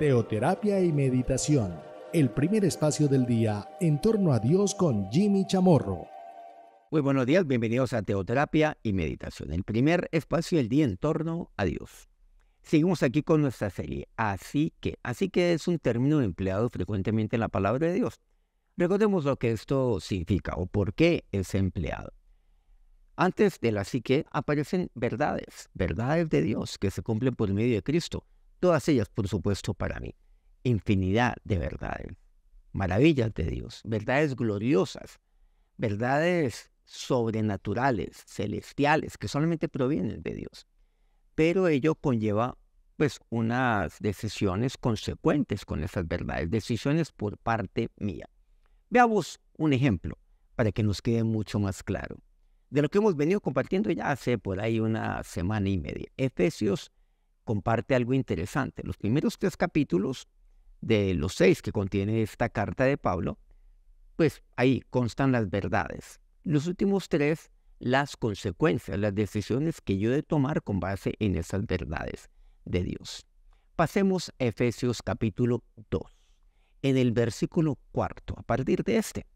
Teoterapia y Meditación, el primer espacio del día en torno a Dios con Jimmy Chamorro. Muy buenos días, bienvenidos a Teoterapia y Meditación, el primer espacio del día en torno a Dios. Seguimos aquí con nuestra serie, así que, así que es un término empleado frecuentemente en la palabra de Dios. Recordemos lo que esto significa o por qué es empleado. Antes de la que, aparecen verdades, verdades de Dios que se cumplen por medio de Cristo, Todas ellas, por supuesto, para mí. Infinidad de verdades. Maravillas de Dios. Verdades gloriosas. Verdades sobrenaturales, celestiales, que solamente provienen de Dios. Pero ello conlleva pues unas decisiones consecuentes con esas verdades, decisiones por parte mía. Veamos un ejemplo para que nos quede mucho más claro. De lo que hemos venido compartiendo ya hace por ahí una semana y media. Efesios comparte algo interesante. Los primeros tres capítulos de los seis que contiene esta carta de Pablo, pues ahí constan las verdades. Los últimos tres, las consecuencias, las decisiones que yo he de tomar con base en esas verdades de Dios. Pasemos a Efesios capítulo 2, en el versículo cuarto, a partir de este.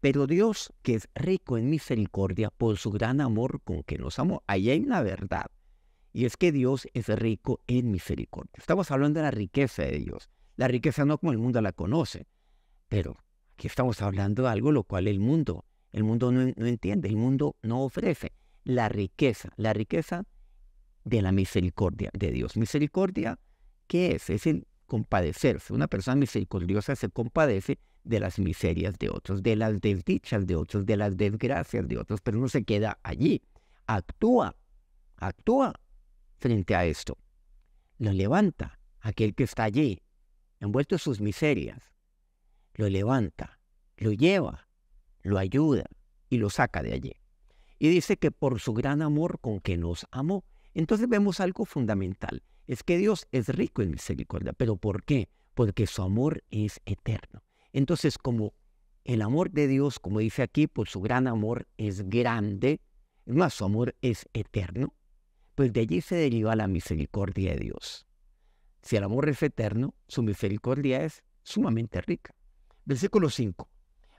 Pero Dios, que es rico en misericordia por su gran amor con que nos amó, ahí hay una verdad y es que Dios es rico en misericordia. Estamos hablando de la riqueza de Dios. La riqueza no como el mundo la conoce, pero aquí estamos hablando de algo lo cual el mundo, el mundo no, no entiende, el mundo no ofrece. La riqueza, la riqueza de la misericordia de Dios. Misericordia, ¿qué es? Es el compadecerse. Una persona misericordiosa se compadece de las miserias de otros, de las desdichas de otros, de las desgracias de otros, pero no se queda allí. Actúa, actúa frente a esto. Lo levanta aquel que está allí, envuelto en sus miserias. Lo levanta, lo lleva, lo ayuda y lo saca de allí. Y dice que por su gran amor con que nos amó. Entonces vemos algo fundamental. Es que Dios es rico en misericordia. ¿Pero por qué? Porque su amor es eterno. Entonces, como el amor de Dios, como dice aquí, por su gran amor es grande, es más, su amor es eterno, pues de allí se deriva la misericordia de Dios. Si el amor es eterno, su misericordia es sumamente rica. Versículo 5.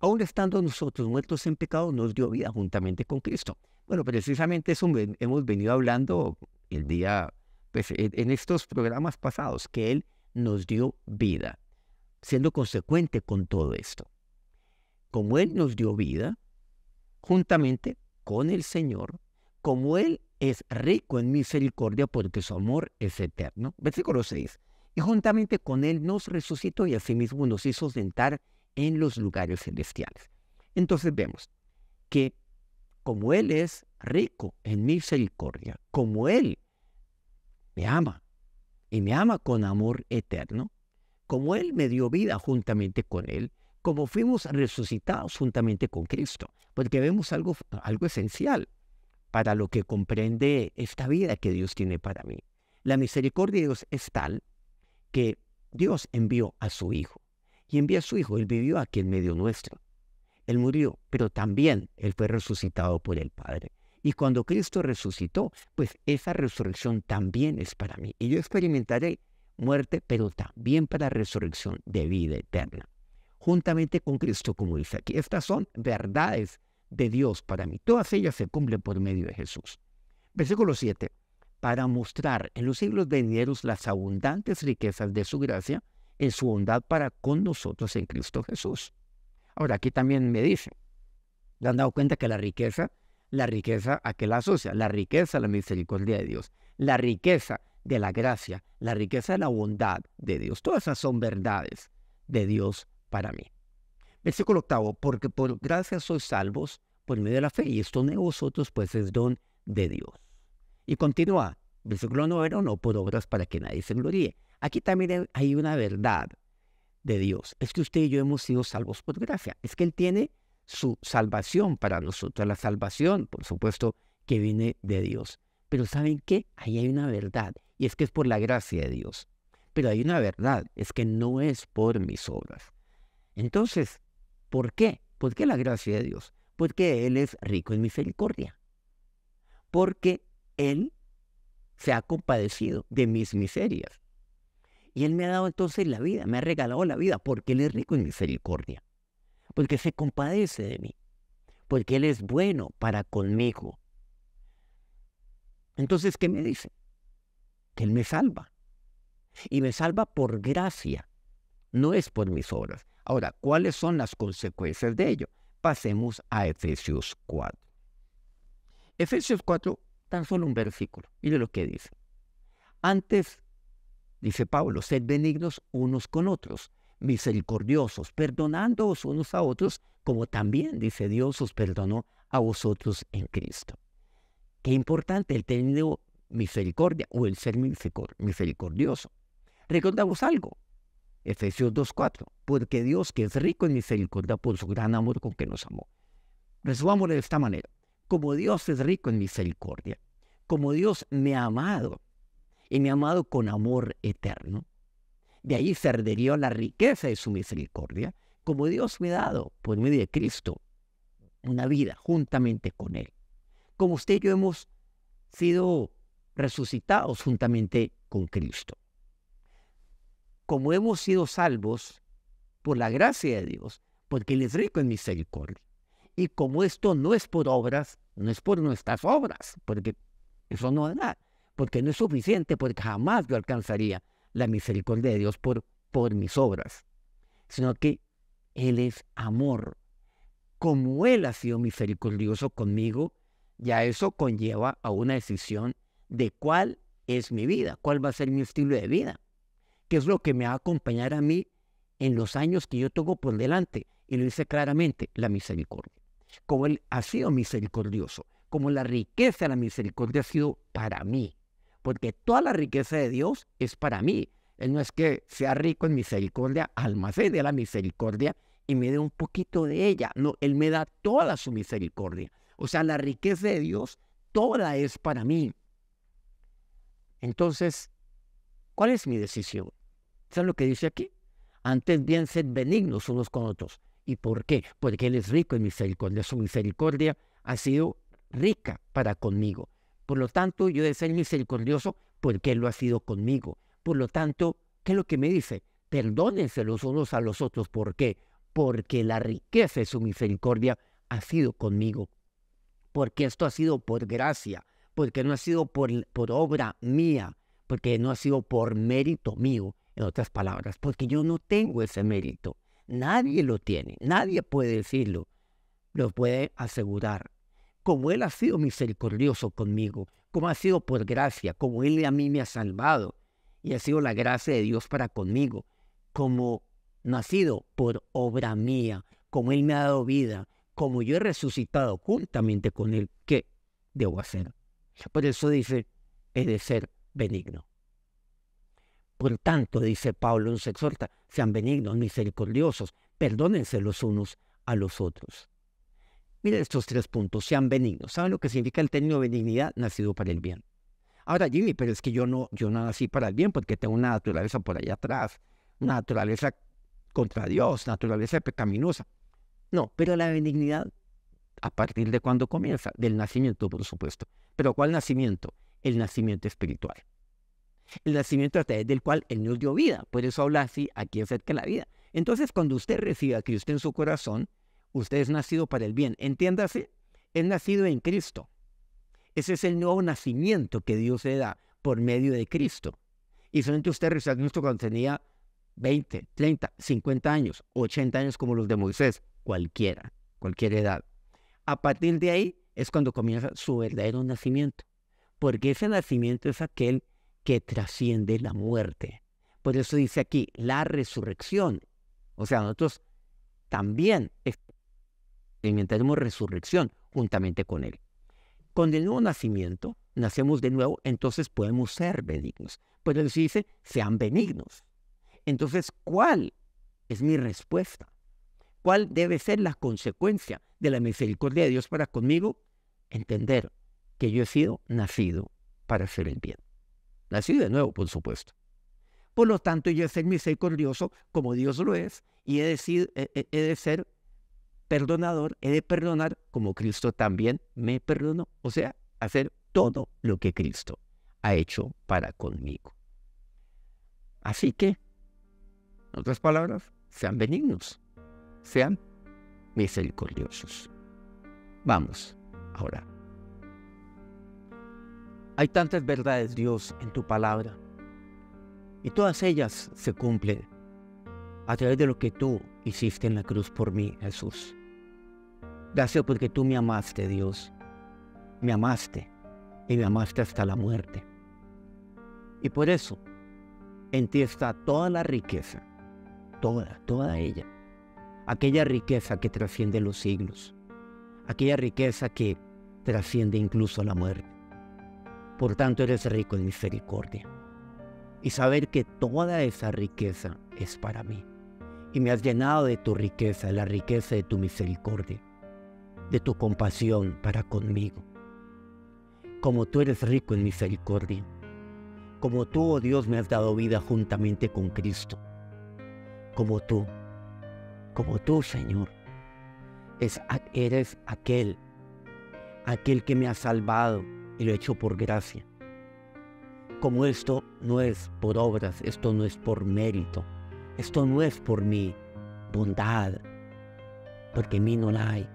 Aún estando nosotros muertos en pecado, nos dio vida juntamente con Cristo. Bueno, precisamente eso hemos venido hablando el día, pues en estos programas pasados, que Él nos dio vida, siendo consecuente con todo esto. Como Él nos dio vida, juntamente con el Señor, como Él es rico en misericordia porque su amor es eterno. Versículo 6. Y juntamente con él nos resucitó y asimismo nos hizo sentar en los lugares celestiales. Entonces vemos que como él es rico en misericordia, como él me ama y me ama con amor eterno, como él me dio vida juntamente con él, como fuimos resucitados juntamente con Cristo, porque vemos algo, algo esencial para lo que comprende esta vida que Dios tiene para mí. La misericordia de Dios es tal que Dios envió a su Hijo. Y envió a su Hijo, Él vivió aquí en medio nuestro. Él murió, pero también Él fue resucitado por el Padre. Y cuando Cristo resucitó, pues esa resurrección también es para mí. Y yo experimentaré muerte, pero también para resurrección de vida eterna. Juntamente con Cristo, como dice aquí. Estas son verdades de Dios para mí. Todas ellas se cumplen por medio de Jesús. Versículo 7. Para mostrar en los siglos venideros las abundantes riquezas de su gracia en su bondad para con nosotros en Cristo Jesús. Ahora, aquí también me dice, ¿le han dado cuenta que la riqueza, la riqueza a qué la asocia? La riqueza, la misericordia de Dios, la riqueza de la gracia, la riqueza de la bondad de Dios. Todas esas son verdades de Dios para mí. Versículo octavo, porque por gracia sois salvos por medio de la fe, y esto en vosotros, pues es don de Dios. Y continúa, versículo noveno, no por obras para que nadie se gloríe. Aquí también hay una verdad de Dios, es que usted y yo hemos sido salvos por gracia, es que Él tiene su salvación para nosotros, la salvación, por supuesto, que viene de Dios. Pero ¿saben qué? Ahí hay una verdad, y es que es por la gracia de Dios. Pero hay una verdad, es que no es por mis obras. Entonces, ¿Por qué? Porque pues la gracia de Dios. Porque pues Él es rico en misericordia. Porque Él se ha compadecido de mis miserias. Y Él me ha dado entonces la vida, me ha regalado la vida, porque Él es rico en misericordia. Porque pues se compadece de mí. Porque Él es bueno para conmigo. Entonces, ¿qué me dice? Que Él me salva. Y me salva por gracia, no es por mis obras. Ahora, ¿cuáles son las consecuencias de ello? Pasemos a Efesios 4. Efesios 4, tan solo un versículo. Mire lo que dice. Antes, dice Pablo, sed benignos unos con otros, misericordiosos, perdonándoos unos a otros, como también, dice Dios, os perdonó a vosotros en Cristo. Qué importante el tener misericordia o el ser misericordioso. Recordamos algo, Efesios 2.4 porque Dios, que es rico en misericordia por su gran amor con que nos amó. Resumámoslo de esta manera. Como Dios es rico en misericordia, como Dios me ha amado y me ha amado con amor eterno, de ahí se la riqueza de su misericordia, como Dios me ha dado por medio de Cristo una vida juntamente con Él. Como usted y yo hemos sido resucitados juntamente con Cristo. Como hemos sido salvos por la gracia de Dios, porque Él es rico en misericordia. Y como esto no es por obras, no es por nuestras obras, porque eso no es porque no es suficiente, porque jamás yo alcanzaría la misericordia de Dios por, por mis obras, sino que Él es amor. Como Él ha sido misericordioso conmigo, ya eso conlleva a una decisión de cuál es mi vida, cuál va a ser mi estilo de vida, qué es lo que me va a acompañar a mí en los años que yo tengo por delante. Y lo dice claramente, la misericordia. Como Él ha sido misericordioso, como la riqueza de la misericordia ha sido para mí. Porque toda la riqueza de Dios es para mí. Él no es que sea rico en misericordia, almacene la misericordia y me dé un poquito de ella. No, Él me da toda su misericordia. O sea, la riqueza de Dios, toda es para mí. Entonces, ¿cuál es mi decisión? ¿Sabes lo que dice aquí? Antes bien, ser benignos unos con otros. ¿Y por qué? Porque Él es rico en misericordia. Su misericordia ha sido rica para conmigo. Por lo tanto, yo de ser misericordioso porque Él lo ha sido conmigo. Por lo tanto, ¿qué es lo que me dice? Perdónense los unos a los otros. ¿Por qué? Porque la riqueza de su misericordia ha sido conmigo. Porque esto ha sido por gracia. Porque no ha sido por obra mía. Porque no ha sido por mérito mío. En otras palabras, porque yo no tengo ese mérito. Nadie lo tiene, nadie puede decirlo, lo puede asegurar. Como Él ha sido misericordioso conmigo, como ha sido por gracia, como Él a mí me ha salvado y ha sido la gracia de Dios para conmigo, como nacido por obra mía, como Él me ha dado vida, como yo he resucitado juntamente con Él, ¿qué debo hacer? Por eso dice, he de ser benigno. Por tanto, dice Pablo, nos exhorta, sean benignos, misericordiosos, perdónense los unos a los otros. Miren estos tres puntos, sean benignos. ¿Saben lo que significa el término benignidad? Nacido para el bien. Ahora, Jimmy, pero es que yo no, yo no nací para el bien porque tengo una naturaleza por allá atrás, una naturaleza contra Dios, naturaleza pecaminosa. No, pero la benignidad, ¿a partir de cuándo comienza? Del nacimiento, por supuesto. Pero ¿cuál nacimiento? El nacimiento espiritual el nacimiento a través del cual Él nos dio vida. Por eso habla así aquí acerca de la vida. Entonces, cuando usted recibe a Cristo en su corazón, usted es nacido para el bien. Entiéndase, es nacido en Cristo. Ese es el nuevo nacimiento que Dios le da por medio de Cristo. Y solamente usted recibe a Cristo cuando tenía 20, 30, 50 años, 80 años como los de Moisés, cualquiera, cualquier edad. A partir de ahí es cuando comienza su verdadero nacimiento, porque ese nacimiento es aquel que trasciende la muerte. Por eso dice aquí, la resurrección. O sea, nosotros también experimentaremos resurrección juntamente con Él. Con el nuevo nacimiento, nacemos de nuevo, entonces podemos ser benignos. Por eso dice, sean benignos. Entonces, ¿cuál es mi respuesta? ¿Cuál debe ser la consecuencia de la misericordia de Dios para conmigo? Entender que yo he sido nacido para hacer el bien. Nací de nuevo, por supuesto. Por lo tanto, yo he de ser misericordioso como Dios lo es, y he de, ser, he de ser perdonador, he de perdonar como Cristo también me perdonó. O sea, hacer todo lo que Cristo ha hecho para conmigo. Así que, en otras palabras, sean benignos, sean misericordiosos. Vamos ahora hay tantas verdades, Dios, en tu palabra. Y todas ellas se cumplen a través de lo que tú hiciste en la cruz por mí, Jesús. Gracias porque tú me amaste, Dios. Me amaste y me amaste hasta la muerte. Y por eso, en ti está toda la riqueza, toda, toda ella. Aquella riqueza que trasciende los siglos, aquella riqueza que trasciende incluso la muerte. Por tanto, eres rico en misericordia. Y saber que toda esa riqueza es para mí. Y me has llenado de tu riqueza, la riqueza de tu misericordia, de tu compasión para conmigo. Como tú eres rico en misericordia, como tú, oh Dios, me has dado vida juntamente con Cristo, como tú, como tú, Señor, es, eres aquel, aquel que me ha salvado, y lo he hecho por gracia. Como esto no es por obras, esto no es por mérito, esto no es por mi bondad, porque en mí no la hay,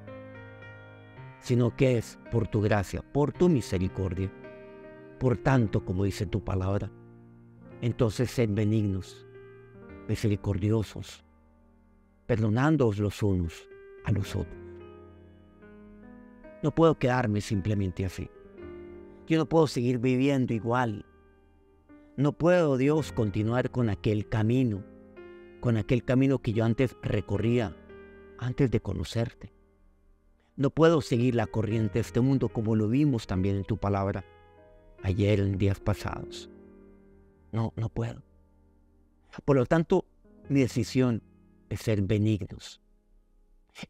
sino que es por tu gracia, por tu misericordia, por tanto como dice tu palabra. Entonces sed benignos, misericordiosos, perdonándoos los unos a los otros. No puedo quedarme simplemente así. Yo no puedo seguir viviendo igual. No puedo, Dios, continuar con aquel camino, con aquel camino que yo antes recorría, antes de conocerte. No puedo seguir la corriente de este mundo como lo vimos también en tu palabra ayer, en días pasados. No, no puedo. Por lo tanto, mi decisión es ser benignos.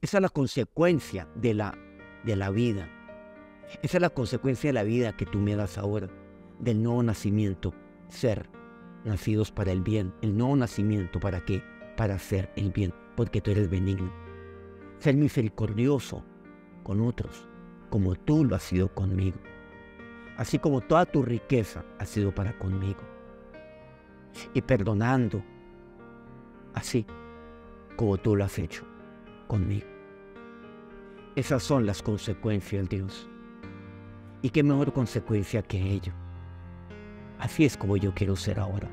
Esa es la consecuencia de la, de la vida, esa es la consecuencia de la vida que tú me das ahora, del nuevo nacimiento, ser nacidos para el bien. El nuevo nacimiento, ¿para qué? Para hacer el bien, porque tú eres benigno. Ser misericordioso con otros, como tú lo has sido conmigo. Así como toda tu riqueza ha sido para conmigo. Y perdonando, así como tú lo has hecho conmigo. Esas son las consecuencias, Dios. Y qué mejor consecuencia que ello. Así es como yo quiero ser ahora.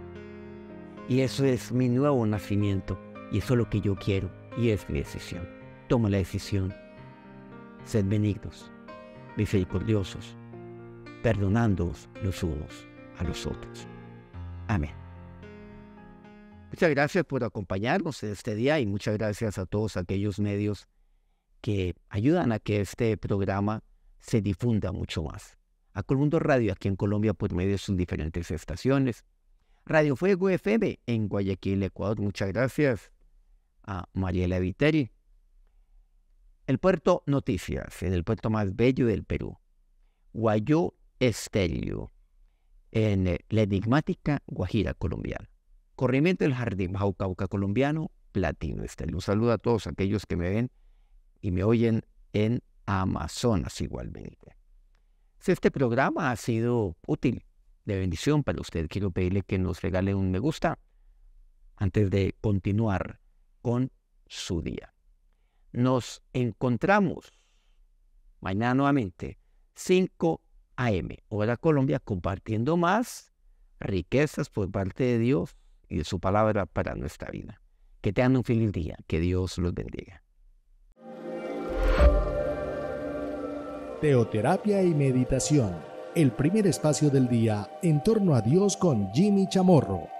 Y eso es mi nuevo nacimiento. Y eso es lo que yo quiero. Y es mi decisión. Toma la decisión. Sed benignos, misericordiosos, perdonándoos los unos a los otros. Amén. Muchas gracias por acompañarnos en este día y muchas gracias a todos aquellos medios que ayudan a que este programa se difunda mucho más. A Colmundo Radio aquí en Colombia por medio de sus diferentes estaciones. Radio Fuego FM en Guayaquil, Ecuador. Muchas gracias a Mariela Viteri. El puerto Noticias, en el puerto más bello del Perú. Guayó Estelio en eh, la enigmática Guajira colombiana. Corrimiento del Jardín Jaucauca colombiano, Platino Estelio. Un saludo a todos aquellos que me ven y me oyen en Amazonas igualmente. Si este programa ha sido útil, de bendición para usted, quiero pedirle que nos regale un me gusta antes de continuar con su día. Nos encontramos mañana nuevamente, 5 a.m., hora Colombia, compartiendo más riquezas por parte de Dios y de su palabra para nuestra vida. Que tengan un feliz día. Que Dios los bendiga. Teoterapia y Meditación, el primer espacio del día en torno a Dios con Jimmy Chamorro.